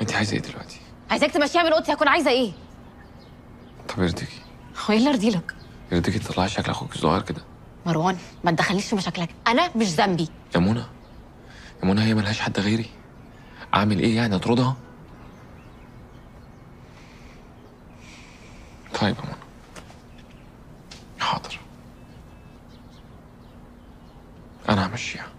انت عايزه ايه دلوقتي؟ عايزاك تمشيها من اوضتي هكون عايزه ايه؟ طب يرضيكي هو ايه اللي يرضي لك؟ يرضيكي تطلعي شكل اخوك الصغير كده مروان ما تدخلنيش في مشاكلك انا مش ذنبي يا منى يا منى هي ملهاش حد غيري اعمل ايه يعني اطردها؟ طيب يا منى حاضر انا همشيها